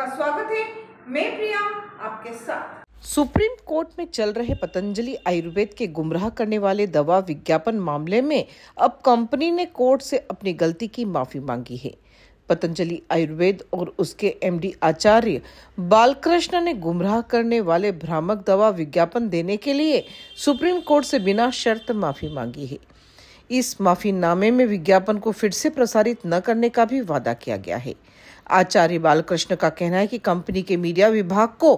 आपका स्वागत है मैं प्रिया आपके साथ सुप्रीम कोर्ट में चल रहे पतंजलि आयुर्वेद के गुमराह करने वाले दवा विज्ञापन मामले में अब कंपनी ने कोर्ट से अपनी गलती की माफी मांगी है पतंजलि आयुर्वेद और उसके एमडी आचार्य बालकृष्ण ने गुमराह करने वाले भ्रामक दवा विज्ञापन देने के लिए सुप्रीम कोर्ट से बिना शर्त माफी मांगी है इस माफीनामे में विज्ञापन को फिर से प्रसारित न करने का भी वादा किया गया है आचार्य बालकृष्ण का कहना है कि कंपनी के मीडिया विभाग को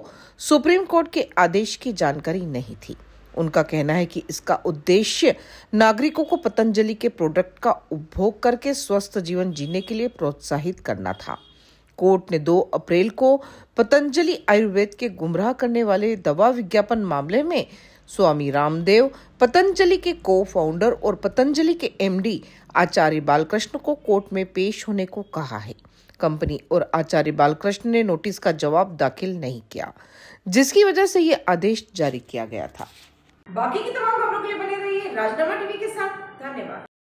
सुप्रीम कोर्ट के आदेश की जानकारी नहीं थी उनका कहना है कि इसका उद्देश्य नागरिकों को पतंजलि के प्रोडक्ट का उपभोग करके स्वस्थ जीवन जीने के लिए प्रोत्साहित करना था कोर्ट ने 2 अप्रैल को पतंजलि आयुर्वेद के गुमराह करने वाले दवा विज्ञापन मामले में स्वामी रामदेव पतंजलि के को फाउंडर और पतंजलि के एमडी आचार्य बालकृष्ण को कोर्ट में पेश होने को कहा है कंपनी और आचार्य बालकृष्ण ने नोटिस का जवाब दाखिल नहीं किया जिसकी वजह से ये आदेश जारी किया गया था बाकी की तमाम खबरों के लिए बने रहिए राजनामा टीवी के साथ धन्यवाद